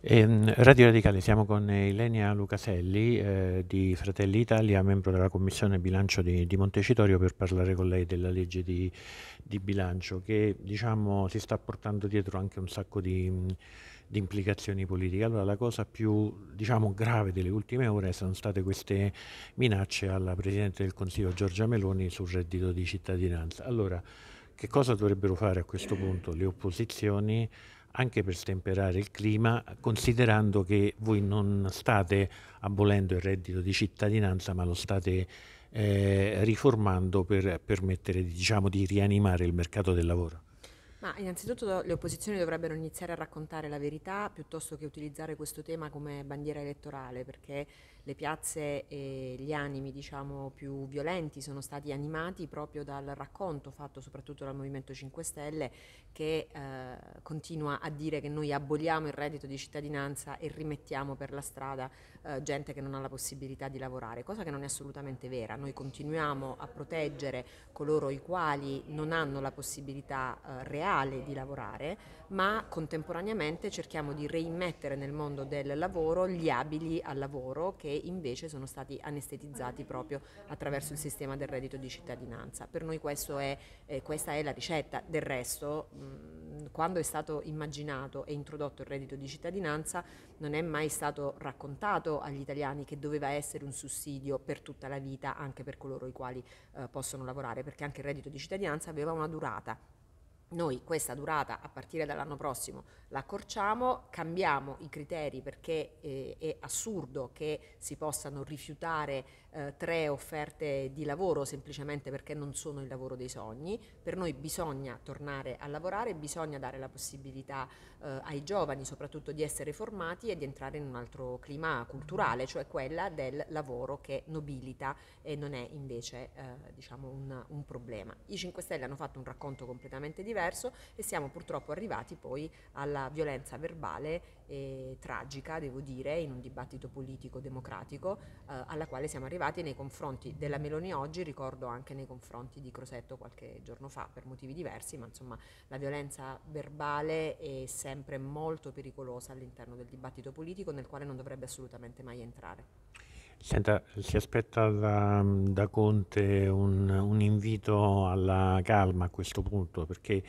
Ehm, Radio Radicale, siamo con Ilenia Lucaselli eh, di Fratelli Italia, membro della Commissione Bilancio di, di, Montecitorio, per parlare con lei della legge di, di bilancio che diciamo, si sta portando dietro anche un sacco di, di implicazioni politiche. Allora la cosa più diciamo, grave delle ultime ore sono state queste minacce alla Presidente del Consiglio Giorgia Meloni sul reddito di cittadinanza. Allora, che cosa dovrebbero fare a questo punto le opposizioni? anche per stemperare il clima, considerando che voi non state abolendo il reddito di cittadinanza, ma lo state eh, riformando per permettere diciamo, di rianimare il mercato del lavoro? Ma innanzitutto le opposizioni dovrebbero iniziare a raccontare la verità piuttosto che utilizzare questo tema come bandiera elettorale, perché le piazze e gli animi diciamo, più violenti sono stati animati proprio dal racconto fatto soprattutto dal Movimento 5 Stelle che eh, continua a dire che noi aboliamo il reddito di cittadinanza e rimettiamo per la strada eh, gente che non ha la possibilità di lavorare, cosa che non è assolutamente vera. Noi continuiamo a proteggere coloro i quali non hanno la possibilità eh, reale reale di lavorare, ma contemporaneamente cerchiamo di reimmettere nel mondo del lavoro gli abili al lavoro che invece sono stati anestetizzati proprio attraverso il sistema del reddito di cittadinanza. Per noi è, eh, questa è la ricetta, del resto mh, mm, quando è stato immaginato e introdotto il reddito di cittadinanza non è mai stato raccontato agli italiani che doveva essere un sussidio per tutta la vita anche per coloro i quali eh, possono lavorare, perché anche il reddito di cittadinanza aveva una durata noi questa durata a partire dall'anno prossimo la accorciamo, cambiamo i criteri perché eh, è assurdo che si possano rifiutare eh, tre offerte di lavoro semplicemente perché non sono il lavoro dei sogni. Per noi bisogna tornare a lavorare, bisogna dare la possibilità eh, ai giovani soprattutto di essere formati e di entrare in un altro clima culturale, cioè quella del lavoro che nobilita e non è invece eh, diciamo un, un problema. I 5 Stelle hanno fatto un racconto completamente diverso diverso e siamo purtroppo arrivati poi alla violenza verbale e tragica, devo dire, in un dibattito politico democratico eh, alla quale siamo arrivati nei confronti della Meloni oggi, ricordo anche nei confronti di Crosetto qualche giorno fa per motivi diversi, ma insomma la violenza verbale è sempre molto pericolosa all'interno del dibattito politico nel quale non dovrebbe assolutamente mai entrare. Senta, si aspetta da, da Conte un, un invito alla calma a questo punto, perché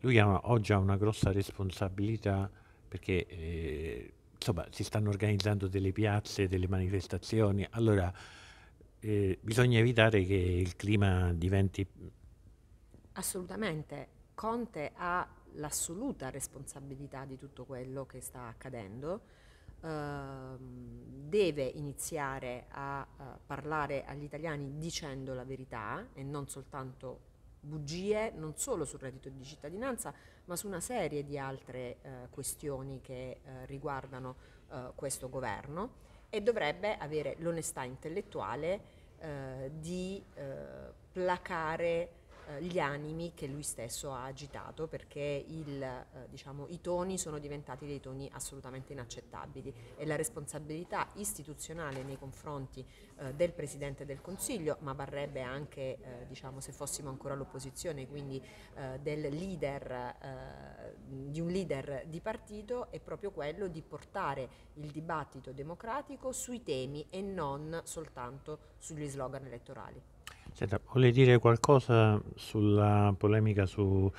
lui ha una- oggi ha una grossa responsabilità perché eh, insomma, si stanno organizzando delle piazze, delle manifestazioni, allora eh, bisogna evitare che il clima diventi... Assolutamente. Conte ha l'assoluta responsabilità di tutto quello che sta accadendo Ehm, deve iniziare a eh, parlare agli italiani dicendo la verità e non soltanto bugie, non solo sul reddito di cittadinanza, ma su una serie di altre eh, questioni che eh, riguardano eh, questo governo e dovrebbe avere l'onestà intellettuale eh, di eh, placare eh, gli animi che lui stesso ha agitato perché il, eh, diciamo, i toni sono diventati dei toni assolutamente inaccettabili e la responsabilità istituzionale nei confronti eh, del Presidente del Consiglio, ma varrebbe anche eh, diciamo, se fossimo ancora all'opposizione, quindi eh, del leader, di un leader di partito, è proprio quello di portare il dibattito democratico sui temi e non soltanto sugli slogan elettorali. Senta, vuole dire qualcosa sulla polemica su,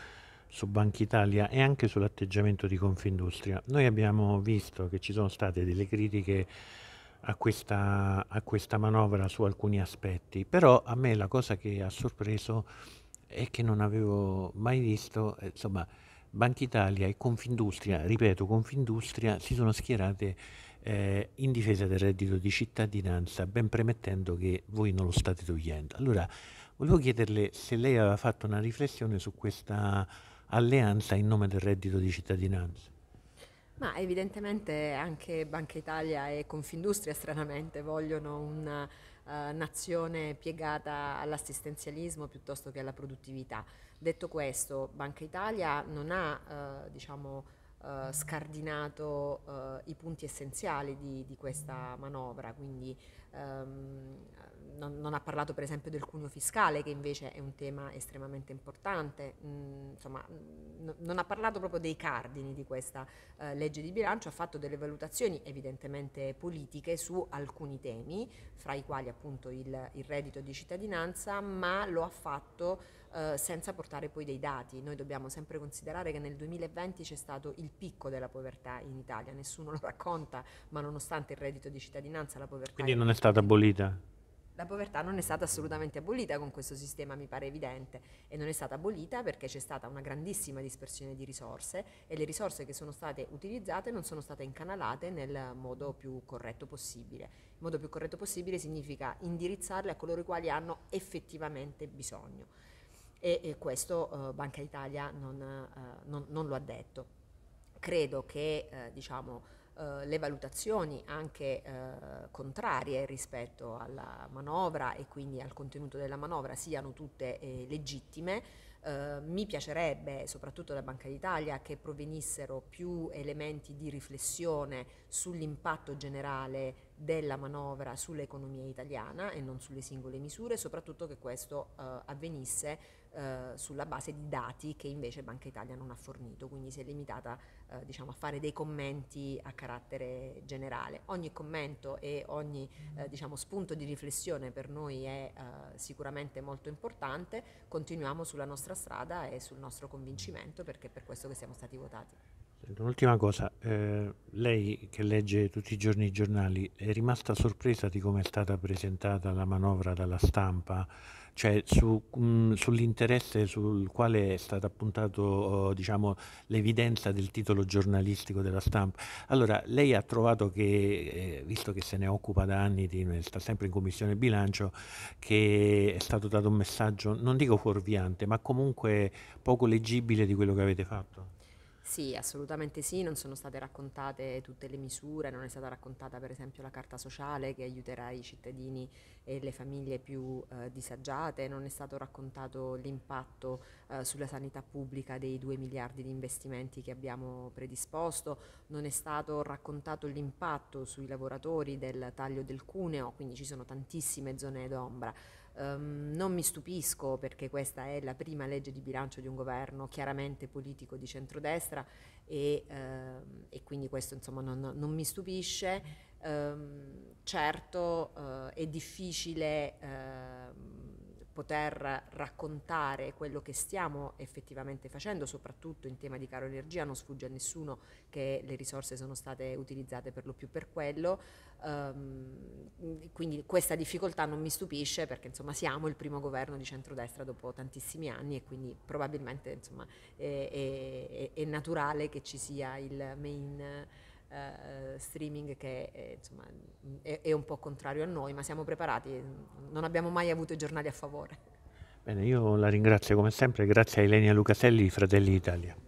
su Banca Italia e anche sull'atteggiamento di Confindustria? Noi abbiamo visto che ci sono state delle critiche a questa, a questa manovra su alcuni aspetti, però a me la cosa che ha sorpreso è che non avevo mai visto, eh, insomma, Banca Italia e Confindustria, ripeto Confindustria, si sono schierate eh, in difesa del reddito di cittadinanza, ben premettendo che voi non lo state togliendo. Allora, volevo chiederle se lei aveva fatto una riflessione su questa alleanza in nome del reddito di cittadinanza. Ma evidentemente anche Banca Italia e Confindustria stranamente vogliono una eh, nazione piegata all'assistenzialismo piuttosto che alla produttività. Detto questo, Banca Italia non ha eh, diciamo, eh, scardinato eh, i punti essenziali di, di questa manovra, quindi ehm, non, non, ha parlato per esempio del cuneo fiscale che invece è un tema estremamente importante, mm, insomma mm, n- non ha parlato proprio dei cardini di questa eh, legge di bilancio, ha fatto delle valutazioni evidentemente politiche su alcuni temi, fra i quali appunto il, il reddito di cittadinanza, ma lo ha fatto eh, senza portare poi dei dati. Noi dobbiamo sempre considerare che nel 2020 c'è stato il picco della povertà in Italia, nessuno lo racconta, ma nonostante il reddito di cittadinanza la povertà... Quindi non è stata abolita? la povertà non è stata assolutamente abolita con questo sistema, mi pare evidente, e non è stata abolita perché c'è stata una grandissima dispersione di risorse e le risorse che sono state utilizzate non sono state incanalate nel modo più corretto possibile. Il modo più corretto possibile significa indirizzarle a coloro i quali hanno effettivamente bisogno e, e questo eh, Banca Italia non, eh, non, non, lo ha detto. Credo che eh, diciamo, eh, le valutazioni anche eh, contrarie rispetto alla manovra e quindi al contenuto della manovra siano tutte eh, legittime. Uh, mi piacerebbe, soprattutto da Banca d'Italia, che provenissero più elementi di riflessione sull'impatto generale della manovra sull'economia italiana e non sulle singole misure, soprattutto che questo uh, avvenisse eh, sulla base di dati che invece Banca Italia non ha fornito, quindi si è limitata eh, diciamo, a fare dei commenti a carattere generale. Ogni commento e ogni eh, diciamo, spunto di riflessione per noi è eh, sicuramente molto importante, continuiamo sulla nostra strada e sul nostro convincimento perché è per questo che siamo stati votati. Un'ultima cosa, eh, lei che legge tutti i giorni i giornali è rimasta sorpresa di come è stata presentata la manovra dalla stampa? cioè su, mh, mm, sull'interesse sul quale è stata appuntata oh, diciamo, l'evidenza del titolo giornalistico della stampa. Allora, lei ha trovato che, eh, visto che se ne occupa da anni, di, sta sempre in commissione bilancio, che è stato dato un messaggio, non dico fuorviante, ma comunque poco leggibile di quello che avete fatto? Sì, assolutamente sì, non sono state raccontate tutte le misure, non è stata raccontata per esempio la carta sociale che aiuterà i cittadini e le famiglie più eh, disagiate, non è stato raccontato l'impatto eh, sulla sanità pubblica dei 2 miliardi di investimenti che abbiamo predisposto, non è stato raccontato l'impatto sui lavoratori del taglio del cuneo, quindi ci sono tantissime zone d'ombra. Um, non mi stupisco perché questa è la prima legge di bilancio di un governo chiaramente politico di centrodestra e, uh, e quindi questo insomma non, non mi stupisce. Um, certo uh, è difficile uh, poter raccontare quello che stiamo effettivamente facendo, soprattutto in tema di caro energia, non sfugge a nessuno che le risorse sono state utilizzate per lo più per quello, um, quindi questa difficoltà non mi stupisce perché insomma siamo il primo governo di centrodestra dopo tantissimi anni e quindi probabilmente insomma, è, è, è, naturale che ci sia il main eh, streaming che eh, insomma, è, è, un po' contrario a noi, ma siamo preparati, non abbiamo mai avuto i giornali a favore. Bene, io la ringrazio come sempre, grazie a Elenia Lucaselli di Fratelli d'Italia.